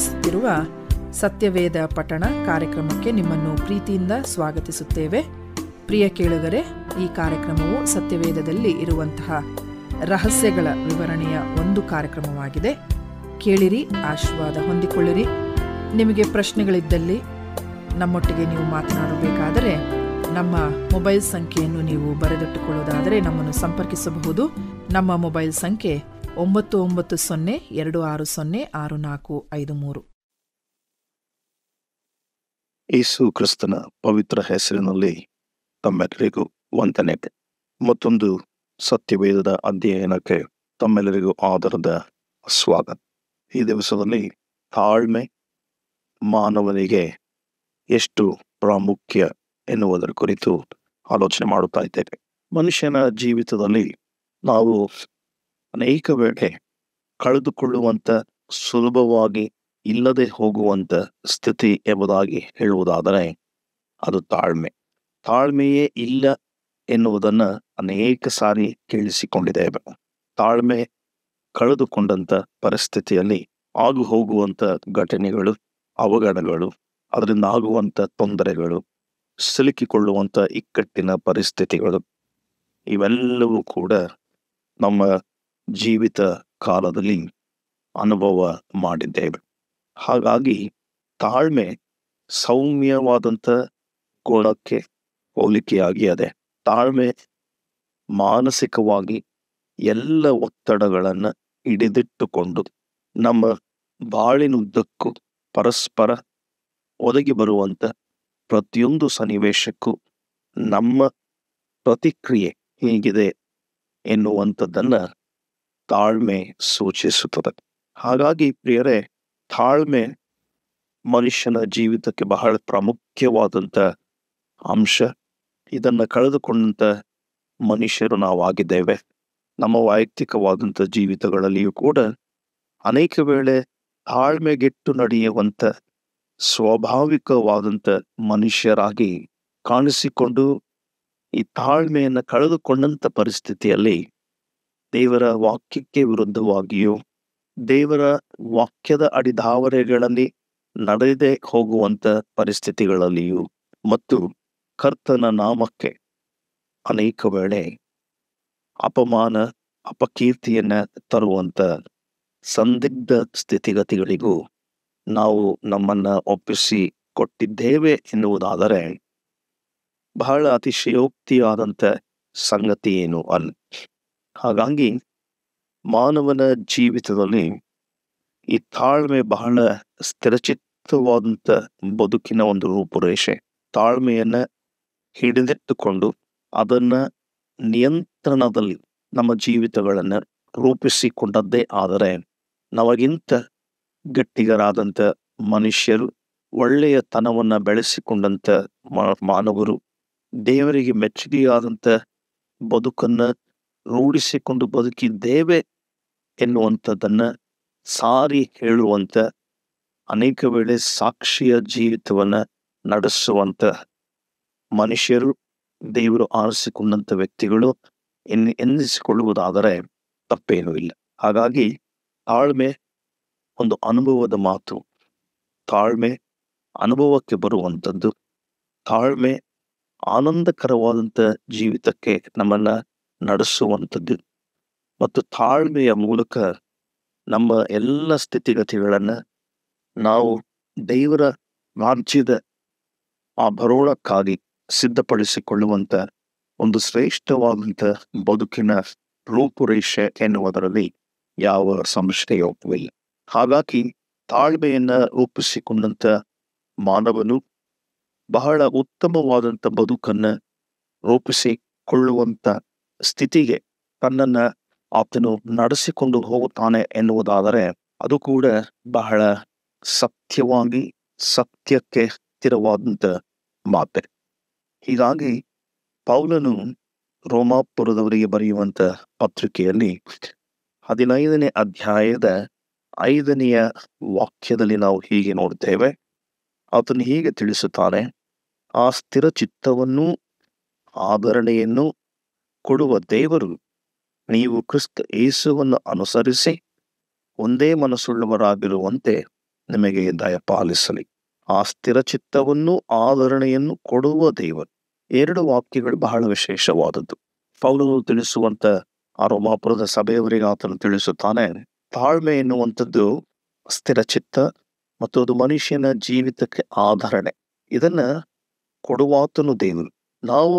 ಆಲಿಸುತ್ತಿರುವ ಸತ್ಯವೇದ ಪಠಣ ಕಾರ್ಯಕ್ರಮಕ್ಕೆ ನಿಮ್ಮನ್ನು ಪ್ರೀತಿಯಿಂದ ಸ್ವಾಗತಿಸುತ್ತೇವೆ ಪ್ರಿಯ ಕೇಳುಗರೆ ಈ ಕಾರ್ಯಕ್ರಮವು ಸತ್ಯವೇದದಲ್ಲಿ ಇರುವಂತಹ ರಹಸ್ಯಗಳ ವಿವರಣೆಯ ಒಂದು ಕಾರ್ಯಕ್ರಮವಾಗಿದೆ ಕೇಳಿರಿ ಆಶೀರ್ವಾದ ಹೊಂದಿಕೊಳ್ಳಿರಿ ನಿಮಗೆ ಪ್ರಶ್ನೆಗಳಿದ್ದಲ್ಲಿ ನಮ್ಮೊಟ್ಟಿಗೆ ನೀವು ಮಾತನಾಡಬೇಕಾದರೆ ನಮ್ಮ ಮೊಬೈಲ್ ಸಂಖ್ಯೆಯನ್ನು ನೀವು ಬರೆದಿಟ್ಟುಕೊಳ್ಳೋದಾದರೆ ನಮ್ಮನ್ನು ಸಂಪರ್ಕಿಸಬಹುದು ನಮ್ಮ ಮೊಬೈಲ್ ಸಂಖ್ಯೆ ಒಂಬತ್ತು ಒಂಬತ್ತು ಸೊನ್ನೆ ಎರಡು ಆರು ಸೊನ್ನೆ ಆರು ನಾಲ್ಕು ಐದು ಮೂರು ಯೇಸು ಕ್ರಿಸ್ತನ ಪವಿತ್ರ ಹೆಸರಿನಲ್ಲಿ ತಮ್ಮೆಲ್ಲರಿಗೂ ವಂದನೆ ಮತ್ತೊಂದು ಸತ್ಯವೇದದ ಅಧ್ಯಯನಕ್ಕೆ ತಮ್ಮೆಲ್ಲರಿಗೂ ಆಧಾರದ ಸ್ವಾಗತ ಈ ದಿವಸದಲ್ಲಿ ತಾಳ್ಮೆ ಮಾನವನಿಗೆ ಎಷ್ಟು ಪ್ರಾಮುಖ್ಯ ಎನ್ನುವುದರ ಕುರಿತು ಆಲೋಚನೆ ಮಾಡುತ್ತಾ ಇದ್ದೇವೆ ಮನುಷ್ಯನ ಜೀವಿತದಲ್ಲಿ ನಾವು ಅನೇಕ ವೇಳೆ ಕಳೆದುಕೊಳ್ಳುವಂತ ಸುಲಭವಾಗಿ ಇಲ್ಲದೆ ಹೋಗುವಂತ ಸ್ಥಿತಿ ಎಂಬುದಾಗಿ ಹೇಳುವುದಾದರೆ ಅದು ತಾಳ್ಮೆ ತಾಳ್ಮೆಯೇ ಇಲ್ಲ ಎನ್ನುವುದನ್ನು ಅನೇಕ ಸಾರಿ ಕೇಳಿಸಿಕೊಂಡಿದ್ದೇವೆ ತಾಳ್ಮೆ ಕಳೆದುಕೊಂಡಂತ ಪರಿಸ್ಥಿತಿಯಲ್ಲಿ ಆಗು ಹೋಗುವಂಥ ಘಟನೆಗಳು ಅವಘಡಗಳು ಅದರಿಂದ ಆಗುವಂಥ ತೊಂದರೆಗಳು ಸಿಲುಕಿಕೊಳ್ಳುವಂತ ಇಕ್ಕಟ್ಟಿನ ಪರಿಸ್ಥಿತಿಗಳು ಇವೆಲ್ಲವೂ ಕೂಡ ನಮ್ಮ ಜೀವಿತ ಕಾಲದಲ್ಲಿ ಅನುಭವ ಮಾಡಿದ್ದೇವೆ ಹಾಗಾಗಿ ತಾಳ್ಮೆ ಸೌಮ್ಯವಾದಂಥ ಗುಣಕ್ಕೆ ಹೋಲಿಕೆಯಾಗಿ ಅದೆ ತಾಳ್ಮೆ ಮಾನಸಿಕವಾಗಿ ಎಲ್ಲ ಒತ್ತಡಗಳನ್ನು ಹಿಡಿದಿಟ್ಟುಕೊಂಡು ನಮ್ಮ ಬಾಳಿನುದ್ದಕ್ಕೂ ಪರಸ್ಪರ ಒದಗಿ ಬರುವಂಥ ಪ್ರತಿಯೊಂದು ಸನ್ನಿವೇಶಕ್ಕೂ ನಮ್ಮ ಪ್ರತಿಕ್ರಿಯೆ ಹೇಗಿದೆ ಎನ್ನುವಂಥದ್ದನ್ನು ತಾಳ್ಮೆ ಸೂಚಿಸುತ್ತದೆ ಹಾಗಾಗಿ ಪ್ರಿಯರೇ ತಾಳ್ಮೆ ಮನುಷ್ಯನ ಜೀವಿತಕ್ಕೆ ಬಹಳ ಪ್ರಾಮುಖ್ಯವಾದಂಥ ಅಂಶ ಇದನ್ನು ಕಳೆದುಕೊಂಡಂಥ ಮನುಷ್ಯರು ನಾವಾಗಿದ್ದೇವೆ ನಮ್ಮ ವೈಯಕ್ತಿಕವಾದಂಥ ಜೀವಿತಗಳಲ್ಲಿಯೂ ಕೂಡ ಅನೇಕ ವೇಳೆ ತಾಳ್ಮೆಗೆಟ್ಟು ನಡೆಯುವಂಥ ಸ್ವಾಭಾವಿಕವಾದಂಥ ಮನುಷ್ಯರಾಗಿ ಕಾಣಿಸಿಕೊಂಡು ಈ ತಾಳ್ಮೆಯನ್ನು ಕಳೆದುಕೊಂಡಂಥ ಪರಿಸ್ಥಿತಿಯಲ್ಲಿ ದೇವರ ವಾಕ್ಯಕ್ಕೆ ವಿರುದ್ಧವಾಗಿಯೂ ದೇವರ ವಾಕ್ಯದ ಅಡಿಧಾವರೆಗಳಲ್ಲಿ ನಡೆದೇ ಹೋಗುವಂತ ಪರಿಸ್ಥಿತಿಗಳಲ್ಲಿಯೂ ಮತ್ತು ಕರ್ತನ ನಾಮಕ್ಕೆ ಅನೇಕ ವೇಳೆ ಅಪಮಾನ ಅಪಕೀರ್ತಿಯನ್ನ ತರುವಂತ ಸಂದಿಗ್ಧ ಸ್ಥಿತಿಗತಿಗಳಿಗೂ ನಾವು ನಮ್ಮನ್ನ ಒಪ್ಪಿಸಿ ಕೊಟ್ಟಿದ್ದೇವೆ ಎನ್ನುವುದಾದರೆ ಬಹಳ ಅತಿಶಯೋಕ್ತಿಯಾದಂಥ ಸಂಗತಿ ಏನು ಅಲ್ಲಿ ಹಾಗಾಗಿ ಮಾನವನ ಜೀವಿತದಲ್ಲಿ ಈ ತಾಳ್ಮೆ ಬಹಳ ಸ್ಥಿರಚಿತ್ತವಾದಂಥ ಬದುಕಿನ ಒಂದು ರೂಪುರೇಷೆ ತಾಳ್ಮೆಯನ್ನು ಹಿಡಿದಿಟ್ಟುಕೊಂಡು ಅದನ್ನ ನಿಯಂತ್ರಣದಲ್ಲಿ ನಮ್ಮ ಜೀವಿತಗಳನ್ನು ರೂಪಿಸಿಕೊಂಡದ್ದೇ ಆದರೆ ನಮಗಿಂತ ಗಟ್ಟಿಗರಾದಂಥ ಮನುಷ್ಯರು ಒಳ್ಳೆಯ ತನವನ್ನು ಬೆಳೆಸಿಕೊಂಡಂಥ ಮಾನವರು ದೇವರಿಗೆ ಮೆಚ್ಚುಗೆಯಾದಂಥ ಬದುಕನ್ನು ರೂಢಿಸಿಕೊಂಡು ಬದುಕಿದ್ದೇವೆ ಎನ್ನುವಂಥದ್ದನ್ನು ಸಾರಿ ಹೇಳುವಂಥ ಅನೇಕ ವೇಳೆ ಸಾಕ್ಷಿಯ ಜೀವಿತವನ್ನು ನಡೆಸುವಂಥ ಮನುಷ್ಯರು ದೇವರು ಆರಿಸಿಕೊಂಡಂಥ ವ್ಯಕ್ತಿಗಳು ಎನ್ ಎನ್ನಿಸಿಕೊಳ್ಳುವುದಾದರೆ ತಪ್ಪೇನೂ ಇಲ್ಲ ಹಾಗಾಗಿ ತಾಳ್ಮೆ ಒಂದು ಅನುಭವದ ಮಾತು ತಾಳ್ಮೆ ಅನುಭವಕ್ಕೆ ಬರುವಂಥದ್ದು ತಾಳ್ಮೆ ಆನಂದಕರವಾದಂಥ ಜೀವಿತಕ್ಕೆ ನಮ್ಮನ್ನು ನಡೆಸುವಂಥದ್ದು ಮತ್ತು ತಾಳ್ಮೆಯ ಮೂಲಕ ನಮ್ಮ ಎಲ್ಲ ಸ್ಥಿತಿಗತಿಗಳನ್ನು ನಾವು ದೇವರ ರಾಜ್ಯದ ಆ ಬರೋಳಕ್ಕಾಗಿ ಸಿದ್ಧಪಡಿಸಿಕೊಳ್ಳುವಂಥ ಒಂದು ಶ್ರೇಷ್ಠವಾದಂಥ ಬದುಕಿನ ರೂಪುರೇಷೆ ಎನ್ನುವುದರಲ್ಲಿ ಯಾವ ಸಂಶಯವಿಲ್ಲ ಹಾಗಾಗಿ ತಾಳ್ಮೆಯನ್ನು ರೂಪಿಸಿಕೊಂಡಂಥ ಮಾನವನು ಬಹಳ ಉತ್ತಮವಾದಂಥ ಬದುಕನ್ನು ರೂಪಿಸಿಕೊಳ್ಳುವಂಥ ಸ್ಥಿತಿಗೆ ತನ್ನನ್ನು ಆತನು ನಡೆಸಿಕೊಂಡು ಹೋಗುತ್ತಾನೆ ಎನ್ನುವುದಾದರೆ ಅದು ಕೂಡ ಬಹಳ ಸತ್ಯವಾಗಿ ಸತ್ಯಕ್ಕೆ ಸ್ಥಿರವಾದಂಥ ಮಾತೆ ಹೀಗಾಗಿ ಪೌಲನು ರೋಮಾಪುರದವರಿಗೆ ಬರೆಯುವಂಥ ಪತ್ರಿಕೆಯಲ್ಲಿ ಹದಿನೈದನೇ ಅಧ್ಯಾಯದ ಐದನೆಯ ವಾಕ್ಯದಲ್ಲಿ ನಾವು ಹೀಗೆ ನೋಡ್ತೇವೆ ಆತನು ಹೀಗೆ ತಿಳಿಸುತ್ತಾನೆ ಆ ಸ್ಥಿರ ಚಿತ್ತವನ್ನು ಆಧರಣೆಯನ್ನು ಕೊಡುವ ದೇವರು ನೀವು ಕ್ರಿಸ್ತ ಯೇಸುವನ್ನು ಅನುಸರಿಸಿ ಒಂದೇ ಮನಸ್ಸುಳ್ಳವರಾಗಿರುವಂತೆ ನಿಮಗೆ ಪಾಲಿಸಲಿ ಆ ಸ್ಥಿರ ಚಿತ್ತವನ್ನು ಆಧರಣೆಯನ್ನು ಕೊಡುವ ದೇವರು ಎರಡು ವಾಕ್ಯಗಳು ಬಹಳ ವಿಶೇಷವಾದದ್ದು ಪೌಲರು ತಿಳಿಸುವಂತ ರೋಮಾಪುರದ ಸಭೆಯವರಿಗೆ ಆತನು ತಿಳಿಸುತ್ತಾನೆ ತಾಳ್ಮೆ ಎನ್ನುವಂಥದ್ದು ಸ್ಥಿರಚಿತ್ತ ಮತ್ತು ಅದು ಮನುಷ್ಯನ ಜೀವಿತಕ್ಕೆ ಆಧರಣೆ ಇದನ್ನ ಕೊಡುವಾತನು ದೇವರು ನಾವು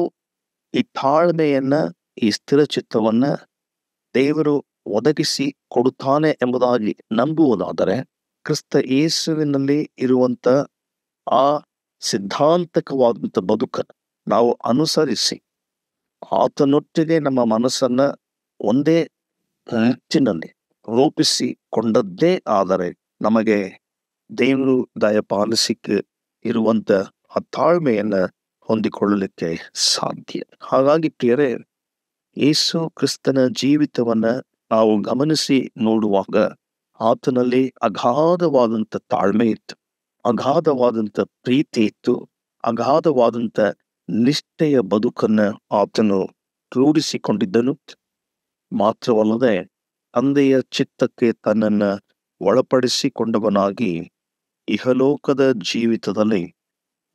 ಈ ತಾಳ್ಮೆಯನ್ನ ಈ ಸ್ಥಿರ ಚಿತ್ತವನ್ನ ದೇವರು ಒದಗಿಸಿ ಕೊಡುತ್ತಾನೆ ಎಂಬುದಾಗಿ ನಂಬುವುದಾದರೆ ಕ್ರಿಸ್ತ ಯೇಸುವಿನಲ್ಲಿ ಇರುವಂತ ಆ ಸಿದ್ಧಾಂತಕವಾದಂಥ ಬದುಕನ್ನು ನಾವು ಅನುಸರಿಸಿ ಆತನೊಟ್ಟಿಗೆ ನಮ್ಮ ಮನಸ್ಸನ್ನ ಒಂದೇ ಹೆಚ್ಚಿನಲ್ಲಿ ರೂಪಿಸಿ ಕೊಂಡದ್ದೇ ಆದರೆ ನಮಗೆ ದೇವರು ದಯಪಾಲಿಸಿಕ್ಕೆ ಇರುವಂತ ಆ ತಾಳ್ಮೆಯನ್ನ ಹೊಂದಿಕೊಳ್ಳಲಿಕ್ಕೆ ಸಾಧ್ಯ ಹಾಗಾಗಿ ಪ್ರಿಯರೇ ಯೇಸು ಕ್ರಿಸ್ತನ ಜೀವಿತವನ್ನ ನಾವು ಗಮನಿಸಿ ನೋಡುವಾಗ ಆತನಲ್ಲಿ ಅಗಾಧವಾದಂಥ ತಾಳ್ಮೆ ಇತ್ತು ಅಗಾಧವಾದಂಥ ಪ್ರೀತಿ ಇತ್ತು ಅಗಾಧವಾದಂಥ ನಿಷ್ಠೆಯ ಬದುಕನ್ನ ಆತನು ರೂಢಿಸಿಕೊಂಡಿದ್ದನು ಮಾತ್ರವಲ್ಲದೆ ತಂದೆಯ ಚಿತ್ತಕ್ಕೆ ತನ್ನನ್ನು ಒಳಪಡಿಸಿಕೊಂಡವನಾಗಿ ಇಹಲೋಕದ ಜೀವಿತದಲ್ಲಿ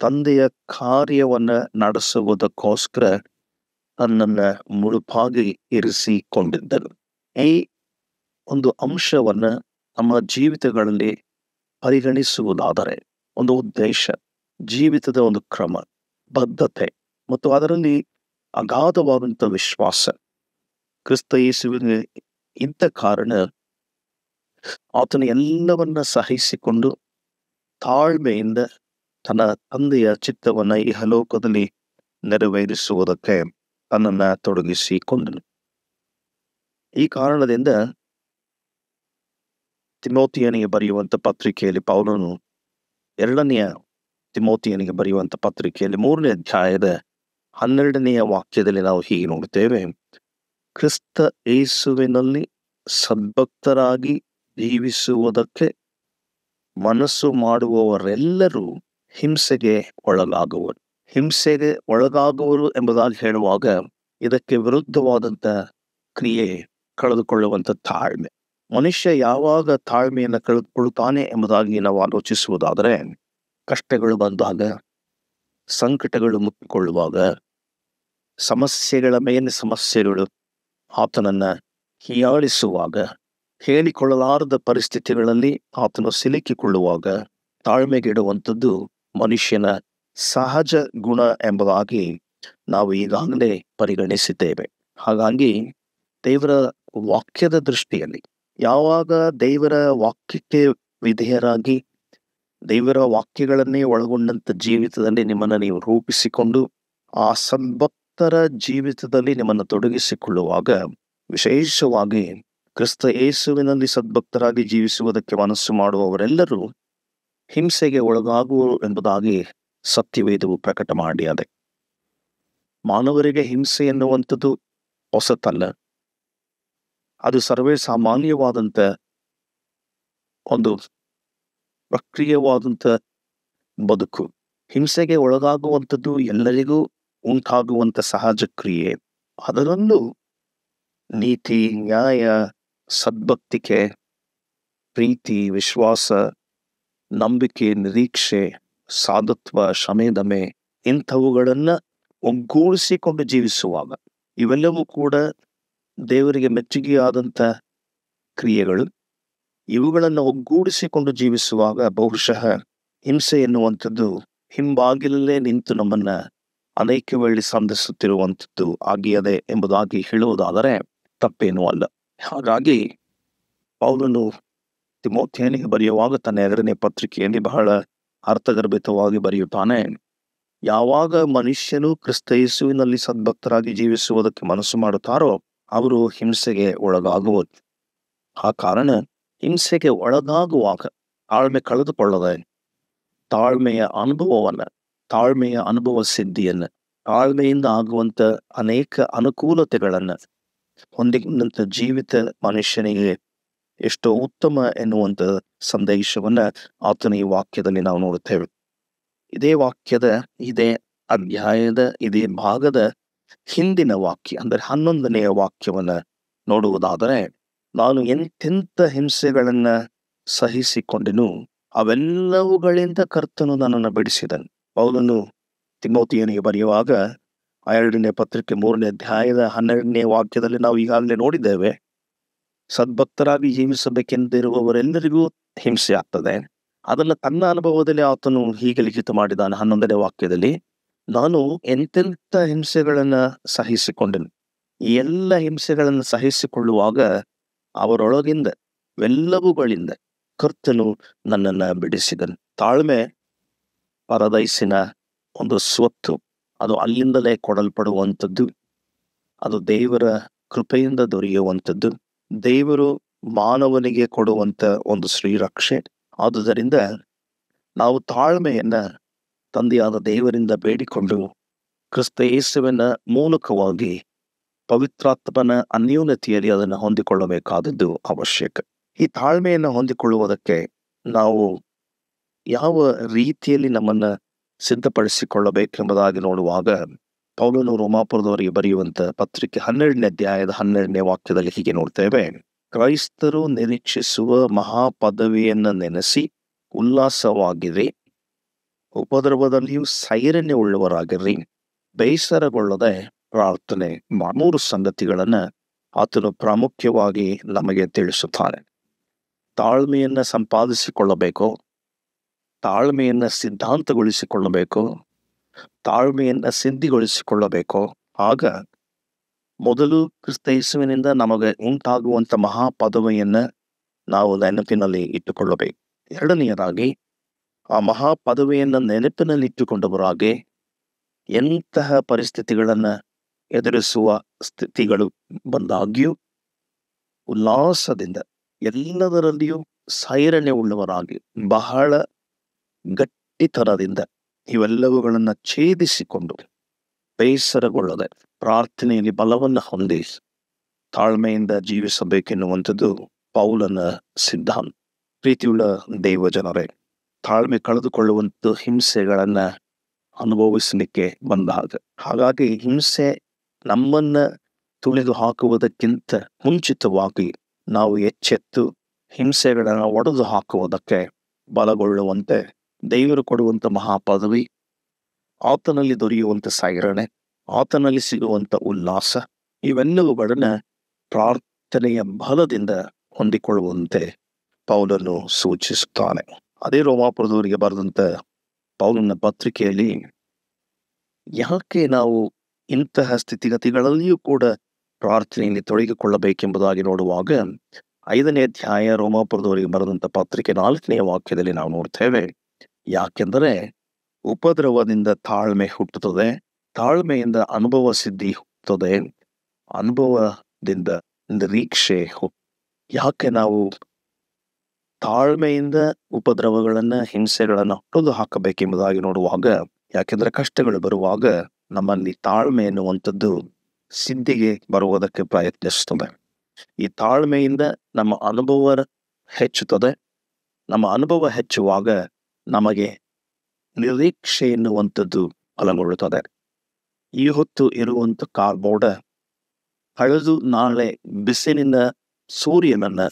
ತಂದೆಯ ಕಾರ್ಯವನ್ನ ನಡೆಸುವುದಕ್ಕೋಸ್ಕರ ತನ್ನನ್ನು ಮುಳುಪಾಗಿ ಇರಿಸಿಕೊಂಡಿದ್ದರು ಈ ಒಂದು ಅಂಶವನ್ನ ನಮ್ಮ ಜೀವಿತಗಳಲ್ಲಿ ಪರಿಗಣಿಸುವುದಾದರೆ ಒಂದು ಉದ್ದೇಶ ಜೀವಿತದ ಒಂದು ಕ್ರಮ ಬದ್ಧತೆ ಮತ್ತು ಅದರಲ್ಲಿ ಅಗಾಧವಾದಂಥ ವಿಶ್ವಾಸ ಕ್ರಿಸ್ತ ಯೇಸುವಿನ ಇದ್ದ ಕಾರಣ ಆತನ ಎಲ್ಲವನ್ನ ಸಹಿಸಿಕೊಂಡು ತಾಳ್ಮೆಯಿಂದ ತನ್ನ ತಂದೆಯ ಚಿತ್ತವನ್ನ ಇಹಲೋಕದಲ್ಲಿ ನೆರವೇರಿಸುವುದಕ್ಕೆ ತನ್ನನ್ನ ತೊಡಗಿಸಿಕೊಂಡನು ಈ ಕಾರಣದಿಂದ ತಿಮೋತಿಯನಿಗೆ ಬರೆಯುವಂತ ಪತ್ರಿಕೆಯಲ್ಲಿ ಪೌಲನು ಎರಡನೆಯ ತಿಮೋತಿಯನಿಗೆ ಬರೆಯುವಂತ ಪತ್ರಿಕೆಯಲ್ಲಿ ಮೂರನೇ ಅಧ್ಯಾಯದ ಹನ್ನೆರಡನೆಯ ವಾಕ್ಯದಲ್ಲಿ ನಾವು ಹೀಗೆ ನೋಡುತ್ತೇವೆ ಕ್ರಿಸ್ತ ಏಸುವಿನಲ್ಲಿ ಸದ್ಭಕ್ತರಾಗಿ ಜೀವಿಸುವುದಕ್ಕೆ ಮನಸ್ಸು ಮಾಡುವವರೆಲ್ಲರೂ ಹಿಂಸೆಗೆ ಒಳಗಾಗುವರು ಹಿಂಸೆಗೆ ಒಳಗಾಗುವರು ಎಂಬುದಾಗಿ ಹೇಳುವಾಗ ಇದಕ್ಕೆ ವಿರುದ್ಧವಾದಂಥ ಕ್ರಿಯೆ ಕಳೆದುಕೊಳ್ಳುವಂಥ ತಾಳ್ಮೆ ಮನುಷ್ಯ ಯಾವಾಗ ತಾಳ್ಮೆಯನ್ನು ಕಳೆದುಕೊಳ್ಳುತ್ತಾನೆ ಎಂಬುದಾಗಿ ನಾವು ಆಲೋಚಿಸುವುದಾದರೆ ಕಷ್ಟಗಳು ಬಂದಾಗ ಸಂಕಟಗಳು ಮುಟ್ಟಿಕೊಳ್ಳುವಾಗ ಸಮಸ್ಯೆಗಳ ಮೇಲೆ ಸಮಸ್ಯೆಗಳು ಆತನನ್ನು ಹೀಯಾಳಿಸುವಾಗ ಹೇಳಿಕೊಳ್ಳಲಾರದ ಪರಿಸ್ಥಿತಿಗಳಲ್ಲಿ ಆತನು ಸಿಲುಕಿಕೊಳ್ಳುವಾಗ ತಾಳ್ಮೆಗೆಡುವಂಥದ್ದು ಮನುಷ್ಯನ ಸಹಜ ಗುಣ ಎಂಬುದಾಗಿ ನಾವು ಈಗಾಗಲೇ ಪರಿಗಣಿಸಿದ್ದೇವೆ ಹಾಗಾಗಿ ದೇವರ ವಾಕ್ಯದ ದೃಷ್ಟಿಯಲ್ಲಿ ಯಾವಾಗ ದೇವರ ವಾಕ್ಯಕ್ಕೆ ವಿಧೇಯರಾಗಿ ದೇವರ ವಾಕ್ಯಗಳನ್ನೇ ಒಳಗೊಂಡಂತ ಜೀವಿತದಲ್ಲಿ ನಿಮ್ಮನ್ನು ನೀವು ರೂಪಿಸಿಕೊಂಡು ಆ ಸದ್ಭಕ್ತರ ಜೀವಿತದಲ್ಲಿ ನಿಮ್ಮನ್ನು ತೊಡಗಿಸಿಕೊಳ್ಳುವಾಗ ವಿಶೇಷವಾಗಿ ಕ್ರಿಸ್ತ ಯೇಸುವಿನಲ್ಲಿ ಸದ್ಭಕ್ತರಾಗಿ ಜೀವಿಸುವುದಕ್ಕೆ ಮನಸ್ಸು ಮಾಡುವವರೆಲ್ಲರೂ ಹಿಂಸೆಗೆ ಒಳಗಾಗುವ ಎಂಬುದಾಗಿ ಸತ್ಯವೇದವು ಪ್ರಕಟ ಮಾಡಿ ಅದೆ ಮಾನವರಿಗೆ ಹಿಂಸೆ ಎನ್ನುವಂಥದ್ದು ಹೊಸತಲ್ಲ ಅದು ಸರ್ವೇ ಸಾಮಾನ್ಯವಾದಂಥ ಒಂದು ಪ್ರಕ್ರಿಯವಾದಂಥ ಬದುಕು ಹಿಂಸೆಗೆ ಒಳಗಾಗುವಂಥದ್ದು ಎಲ್ಲರಿಗೂ ಉಂಟಾಗುವಂಥ ಸಹಜ ಕ್ರಿಯೆ ಅದರಲ್ಲೂ ನೀತಿ ನ್ಯಾಯ ಸದ್ಭಕ್ತಿಕೆ ಪ್ರೀತಿ ವಿಶ್ವಾಸ ನಂಬಿಕೆ ನಿರೀಕ್ಷೆ ಸಾಧುತ್ವ ಶಮೇದಮೆ ಇಂಥವುಗಳನ್ನು ಒಗ್ಗೂಡಿಸಿಕೊಂಡು ಜೀವಿಸುವಾಗ ಇವೆಲ್ಲವೂ ಕೂಡ ದೇವರಿಗೆ ಮೆಚ್ಚುಗೆಯಾದಂಥ ಕ್ರಿಯೆಗಳು ಇವುಗಳನ್ನು ಒಗ್ಗೂಡಿಸಿಕೊಂಡು ಜೀವಿಸುವಾಗ ಬಹುಶಃ ಹಿಂಸೆ ಎನ್ನುವಂಥದ್ದು ಹಿಂಬಾಗಿಲಲ್ಲೇ ನಿಂತು ನಮ್ಮನ್ನು ವೇಳೆ ಸಂಧಿಸುತ್ತಿರುವಂಥದ್ದು ಆಗಿಯದೆ ಎಂಬುದಾಗಿ ಹೇಳುವುದಾದರೆ ತಪ್ಪೇನೂ ಅಲ್ಲ ಹಾಗಾಗಿ ಪೌಲನು ತಿಮೋಥಿಯನಿಗೆ ಬರೆಯುವಾಗ ತನ್ನ ಎರಡನೇ ಪತ್ರಿಕೆಯಲ್ಲಿ ಬಹಳ ಅರ್ಥಗರ್ಭಿತವಾಗಿ ಬರೆಯುತ್ತಾನೆ ಯಾವಾಗ ಮನುಷ್ಯನು ಕ್ರಿಸ್ತಯೇಸುವಿನಲ್ಲಿ ಸದ್ಭಕ್ತರಾಗಿ ಜೀವಿಸುವುದಕ್ಕೆ ಮನಸ್ಸು ಮಾಡುತ್ತಾರೋ ಅವರು ಹಿಂಸೆಗೆ ಒಳಗಾಗುವುದು ಆ ಕಾರಣ ಹಿಂಸೆಗೆ ಒಳಗಾಗುವಾಗ ತಾಳ್ಮೆ ಕಳೆದುಕೊಳ್ಳದೆ ತಾಳ್ಮೆಯ ಅನುಭವವನ್ನ ತಾಳ್ಮೆಯ ಅನುಭವ ಸಿದ್ಧಿಯನ್ನ ತಾಳ್ಮೆಯಿಂದ ಆಗುವಂತ ಅನೇಕ ಅನುಕೂಲತೆಗಳನ್ನ ಹೊಂದಿಕೊಂಡಂಥ ಜೀವಿತ ಮನುಷ್ಯನಿಗೆ ಎಷ್ಟು ಉತ್ತಮ ಎನ್ನುವಂತ ಸಂದೇಶವನ್ನ ಆತನ ಈ ವಾಕ್ಯದಲ್ಲಿ ನಾವು ನೋಡುತ್ತೇವೆ ಇದೇ ವಾಕ್ಯದ ಇದೇ ಅಧ್ಯಾಯದ ಇದೇ ಭಾಗದ ಹಿಂದಿನ ವಾಕ್ಯ ಅಂದರೆ ಹನ್ನೊಂದನೆಯ ವಾಕ್ಯವನ್ನ ನೋಡುವುದಾದರೆ ನಾನು ಎಂತೆಂಥ ಹಿಂಸೆಗಳನ್ನ ಸಹಿಸಿಕೊಂಡೆನು ಅವೆಲ್ಲವುಗಳಿಂದ ಕರ್ತನು ನನ್ನನ್ನು ಬಿಡಿಸಿದನು ಪೌಲನು ತಿಮ್ಮೋತಿಯನಿಗೆ ಬರೆಯುವಾಗ ಎರಡನೇ ಪತ್ರಿಕೆ ಮೂರನೇ ಅಧ್ಯಾಯದ ಹನ್ನೆರಡನೇ ವಾಕ್ಯದಲ್ಲಿ ನಾವು ಈಗಾಗಲೇ ನೋಡಿದ್ದೇವೆ ಸದ್ಭಕ್ತರಾಗಿ ಜೀವಿಸಬೇಕೆಂದಿರುವವರೆಲ್ಲರಿಗೂ ಹಿಂಸೆ ಆಗ್ತದೆ ಅದನ್ನು ತನ್ನ ಅನುಭವದಲ್ಲಿ ಆತನು ಹೀಗೆ ಲಿಖಿತ ಮಾಡಿದ್ದಾನೆ ಹನ್ನೊಂದನೇ ವಾಕ್ಯದಲ್ಲಿ ನಾನು ಎಂತೆಂತ ಹಿಂಸೆಗಳನ್ನ ಸಹಿಸಿಕೊಂಡೆನು ಎಲ್ಲ ಹಿಂಸೆಗಳನ್ನು ಸಹಿಸಿಕೊಳ್ಳುವಾಗ ಅವರೊಳಗಿಂದ ಎಲ್ಲವುಗಳಿಂದ ಕರ್ತನು ನನ್ನನ್ನ ಬಿಡಿಸಿದನು ತಾಳ್ಮೆ ಪರದೈಸಿನ ಒಂದು ಸ್ವತ್ತು ಅದು ಅಲ್ಲಿಂದಲೇ ಕೊಡಲ್ಪಡುವಂಥದ್ದು ಅದು ದೇವರ ಕೃಪೆಯಿಂದ ದೊರೆಯುವಂಥದ್ದು ದೇವರು ಮಾನವನಿಗೆ ಕೊಡುವಂತ ಒಂದು ಶ್ರೀ ರಕ್ಷೆ ಆದುದರಿಂದ ನಾವು ತಾಳ್ಮೆಯನ್ನ ತಂದೆಯಾದ ದೇವರಿಂದ ಬೇಡಿಕೊಂಡು ಕ್ರಿಸ್ತ ಯೇಸುವಿನ ಮೂಲಕವಾಗಿ ಪವಿತ್ರಾತ್ಮನ ಅನ್ಯೂನತೆಯಲ್ಲಿ ಅದನ್ನು ಹೊಂದಿಕೊಳ್ಳಬೇಕಾದದ್ದು ಅವಶ್ಯಕ ಈ ತಾಳ್ಮೆಯನ್ನು ಹೊಂದಿಕೊಳ್ಳುವುದಕ್ಕೆ ನಾವು ಯಾವ ರೀತಿಯಲ್ಲಿ ನಮ್ಮನ್ನು ಸಿದ್ಧಪಡಿಸಿಕೊಳ್ಳಬೇಕೆಂಬುದಾಗಿ ನೋಡುವಾಗ ಪೌಲನು ರೋಮಾಪುರದವರಿಗೆ ಬರೆಯುವಂತ ಪತ್ರಿಕೆ ಹನ್ನೆರಡನೇ ಅಧ್ಯಾಯದ ಹನ್ನೆರಡನೇ ವಾಕ್ಯದಲ್ಲಿ ಹೀಗೆ ನೋಡ್ತೇವೆ ಕ್ರೈಸ್ತರು ನಿರೀಕ್ಷಿಸುವ ಮಹಾಪದವಿಯನ್ನು ನೆನೆಸಿ ಉಲ್ಲಾಸವಾಗಿರಿ ಉಪದ್ರವದಲ್ಲಿಯೂ ಸೈರನ್ಯ ಉಳ್ಳವರಾಗಿರ್ರಿ ಬೇಸರಗೊಳ್ಳದೆ ಪ್ರಾರ್ಥನೆ ಮೂರು ಸಂಗತಿಗಳನ್ನ ಆತನು ಪ್ರಾಮುಖ್ಯವಾಗಿ ನಮಗೆ ತಿಳಿಸುತ್ತಾನೆ ತಾಳ್ಮೆಯನ್ನು ಸಂಪಾದಿಸಿಕೊಳ್ಳಬೇಕು ತಾಳ್ಮೆಯನ್ನ ಸಿದ್ಧಾಂತಗೊಳಿಸಿಕೊಳ್ಳಬೇಕು ತಾಳ್ಮೆಯನ್ನು ಸಿದ್ಧಿಗೊಳಿಸಿಕೊಳ್ಳಬೇಕು ಆಗ ಮೊದಲು ಕ್ರಿಸ್ತಯೇಸುವಿನಿಂದ ನಮಗೆ ಉಂಟಾಗುವಂಥ ಮಹಾಪದವಿಯನ್ನು ನಾವು ನೆನಪಿನಲ್ಲಿ ಇಟ್ಟುಕೊಳ್ಳಬೇಕು ಎರಡನೆಯದಾಗಿ ಆ ಮಹಾಪದವಿಯನ್ನು ನೆನಪಿನಲ್ಲಿಟ್ಟುಕೊಂಡವರಾಗಿ ಎಂತಹ ಪರಿಸ್ಥಿತಿಗಳನ್ನು ಎದುರಿಸುವ ಸ್ಥಿತಿಗಳು ಬಂದಾಗ್ಯೂ ಉಲ್ಲಾಸದಿಂದ ಎಲ್ಲದರಲ್ಲಿಯೂ ಸೈರಣ್ಯ ಉಳ್ಳವರಾಗಿ ಬಹಳ ಗಟ್ಟಿತರದಿಂದ ಇವೆಲ್ಲವುಗಳನ್ನು ಛೇದಿಸಿಕೊಂಡು ಬೇಸರಗೊಳ್ಳದೆ ಪ್ರಾರ್ಥನೆಯಲ್ಲಿ ಬಲವನ್ನು ಹೊಂದಿ ತಾಳ್ಮೆಯಿಂದ ಜೀವಿಸಬೇಕೆನ್ನುವಂಥದ್ದು ಪೌಲನ ಸಿದ್ಧಾಂತ ಪ್ರೀತಿಯುಳ್ಳ ದೈವ ಜನರೇ ತಾಳ್ಮೆ ಕಳೆದುಕೊಳ್ಳುವಂಥ ಹಿಂಸೆಗಳನ್ನ ಅನುಭವಿಸಲಿಕ್ಕೆ ಬಂದ ಹಾಗೆ ಹಾಗಾಗಿ ಹಿಂಸೆ ನಮ್ಮನ್ನ ತುಳಿದು ಹಾಕುವುದಕ್ಕಿಂತ ಮುಂಚಿತವಾಗಿ ನಾವು ಎಚ್ಚೆತ್ತು ಹಿಂಸೆಗಳನ್ನು ಒಡೆದು ಹಾಕುವುದಕ್ಕೆ ಬಲಗೊಳ್ಳುವಂತೆ ದೇವರು ಕೊಡುವಂಥ ಮಹಾಪದವಿ ಆತನಲ್ಲಿ ದೊರೆಯುವಂಥ ಸಾಗರಣೆ ಆತನಲ್ಲಿ ಸಿಗುವಂತ ಉಲ್ಲಾಸ ಇವೆಲ್ಲವುಗಳನ್ನ ಪ್ರಾರ್ಥನೆಯ ಬಲದಿಂದ ಹೊಂದಿಕೊಳ್ಳುವಂತೆ ಪೌಲನ್ನು ಸೂಚಿಸುತ್ತಾನೆ ಅದೇ ರೋಮಾಪುರದವರಿಗೆ ಬರೆದಂತ ಪೌಲನ ಪತ್ರಿಕೆಯಲ್ಲಿ ಯಾಕೆ ನಾವು ಇಂತಹ ಸ್ಥಿತಿಗತಿಗಳಲ್ಲಿಯೂ ಕೂಡ ಪ್ರಾರ್ಥನೆಯಲ್ಲಿ ತೊಡಗಿಕೊಳ್ಳಬೇಕೆಂಬುದಾಗಿ ನೋಡುವಾಗ ಐದನೇ ಅಧ್ಯಾಯ ರೋಮಾಪುರದವರಿಗೆ ಬರೆದಂಥ ಪತ್ರಿಕೆ ನಾಲ್ಕನೆಯ ವಾಕ್ಯದಲ್ಲಿ ನಾವು ನೋಡ್ತೇವೆ ಯಾಕೆಂದರೆ ಉಪದ್ರವದಿಂದ ತಾಳ್ಮೆ ಹುಟ್ಟುತ್ತದೆ ತಾಳ್ಮೆಯಿಂದ ಅನುಭವ ಸಿದ್ಧಿ ಹುಟ್ಟುತ್ತದೆ ಅನುಭವದಿಂದ ನಿರೀಕ್ಷೆ ಯಾಕೆ ನಾವು ತಾಳ್ಮೆಯಿಂದ ಉಪದ್ರವಗಳನ್ನು ಹಿಂಸೆಗಳನ್ನು ಹೊಡೆದು ಹಾಕಬೇಕೆಂಬುದಾಗಿ ನೋಡುವಾಗ ಯಾಕೆಂದರೆ ಕಷ್ಟಗಳು ಬರುವಾಗ ನಮ್ಮಲ್ಲಿ ತಾಳ್ಮೆ ಎನ್ನುವಂಥದ್ದು ಸಿದ್ಧಿಗೆ ಬರುವುದಕ್ಕೆ ಪ್ರಯತ್ನಿಸುತ್ತದೆ ಈ ತಾಳ್ಮೆಯಿಂದ ನಮ್ಮ ಅನುಭವ ಹೆಚ್ಚುತ್ತದೆ ನಮ್ಮ ಅನುಭವ ಹೆಚ್ಚುವಾಗ ನಮಗೆ ನಿರೀಕ್ಷೆ ಎನ್ನುವಂಥದ್ದು ಅಲಗೊಳ್ಳುತ್ತದೆ ಈ ಹೊತ್ತು ಇರುವಂಥ ಕಾರ್ಬೋರ್ಡ ಹಳೆದು ನಾಳೆ ಬಿಸಿಲಿನ ಸೂರ್ಯನನ್ನು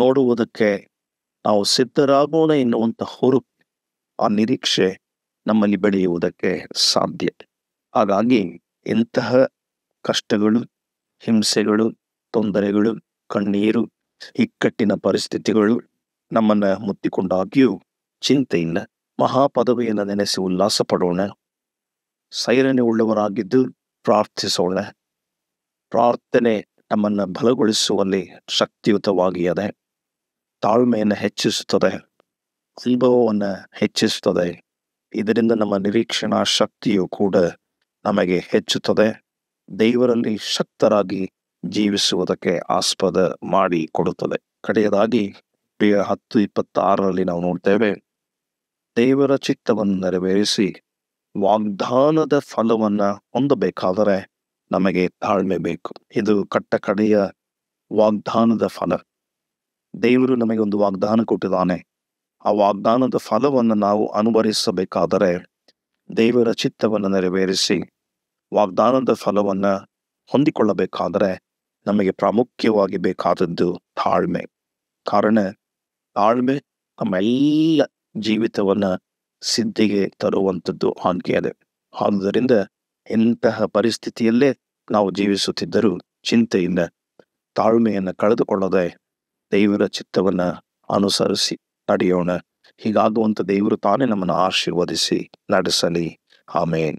ನೋಡುವುದಕ್ಕೆ ನಾವು ಸಿದ್ಧರಾಗೋಣ ಎನ್ನುವಂಥ ಹುರುಪು ಆ ನಿರೀಕ್ಷೆ ನಮ್ಮಲ್ಲಿ ಬೆಳೆಯುವುದಕ್ಕೆ ಸಾಧ್ಯ ಹಾಗಾಗಿ ಇಂತಹ ಕಷ್ಟಗಳು ಹಿಂಸೆಗಳು ತೊಂದರೆಗಳು ಕಣ್ಣೀರು ಇಕ್ಕಟ್ಟಿನ ಪರಿಸ್ಥಿತಿಗಳು ನಮ್ಮನ್ನು ಮುತ್ತಿಕೊಂಡಾಗಿಯೂ ಚಿಂತೆಯಿಂದ ಮಹಾಪದವಿಯನ್ನು ನೆನೆಸಿ ಉಲ್ಲಾಸ ಪಡೋಣ ಸೈರಣೆ ಉಳ್ಳವರಾಗಿದ್ದು ಪ್ರಾರ್ಥಿಸೋಣ ಪ್ರಾರ್ಥನೆ ನಮ್ಮನ್ನು ಬಲಗೊಳಿಸುವಲ್ಲಿ ಶಕ್ತಿಯುತವಾಗಿಯದೆ ತಾಳ್ಮೆಯನ್ನು ಹೆಚ್ಚಿಸುತ್ತದೆ ಅನುಭವವನ್ನು ಹೆಚ್ಚಿಸುತ್ತದೆ ಇದರಿಂದ ನಮ್ಮ ನಿರೀಕ್ಷಣಾ ಶಕ್ತಿಯು ಕೂಡ ನಮಗೆ ಹೆಚ್ಚುತ್ತದೆ ದೇವರಲ್ಲಿ ಶಕ್ತರಾಗಿ ಜೀವಿಸುವುದಕ್ಕೆ ಆಸ್ಪದ ಮಾಡಿ ಕೊಡುತ್ತದೆ ಕಡೆಯದಾಗಿ ಹತ್ತು ಇಪ್ಪತ್ತಾರರಲ್ಲಿ ನಾವು ನೋಡ್ತೇವೆ ದೇವರ ಚಿತ್ತವನ್ನು ನೆರವೇರಿಸಿ ವಾಗ್ದಾನದ ಫಲವನ್ನು ಹೊಂದಬೇಕಾದರೆ ನಮಗೆ ತಾಳ್ಮೆ ಬೇಕು ಇದು ಕಟ್ಟಕಡೆಯ ವಾಗ್ದಾನದ ಫಲ ದೇವರು ನಮಗೆ ಒಂದು ವಾಗ್ದಾನ ಕೊಟ್ಟಿದ್ದಾನೆ ಆ ವಾಗ್ದಾನದ ಫಲವನ್ನು ನಾವು ಅನುಭವಿಸಬೇಕಾದರೆ ದೇವರ ಚಿತ್ತವನ್ನು ನೆರವೇರಿಸಿ ವಾಗ್ದಾನದ ಫಲವನ್ನು ಹೊಂದಿಕೊಳ್ಳಬೇಕಾದರೆ ನಮಗೆ ಪ್ರಾಮುಖ್ಯವಾಗಿ ಬೇಕಾದದ್ದು ತಾಳ್ಮೆ ಕಾರಣ ತಾಳ್ಮೆ ನಮ್ಮೆಲ್ಲ ಜೀವಿತವನ್ನ ಸಿದ್ಧಿಗೆ ತರುವಂಥದ್ದು ಅದೆ ಆದುದರಿಂದ ಎಂತಹ ಪರಿಸ್ಥಿತಿಯಲ್ಲೇ ನಾವು ಜೀವಿಸುತ್ತಿದ್ದರೂ ಚಿಂತೆಯಿಂದ ತಾಳ್ಮೆಯನ್ನು ಕಳೆದುಕೊಳ್ಳದೆ ದೇವರ ಚಿತ್ತವನ್ನ ಅನುಸರಿಸಿ ನಡೆಯೋಣ ಹೀಗಾಗುವಂಥ ದೇವರು ತಾನೇ ನಮ್ಮನ್ನು ಆಶೀರ್ವದಿಸಿ ನಡೆಸಲಿ ಆಮೇನ್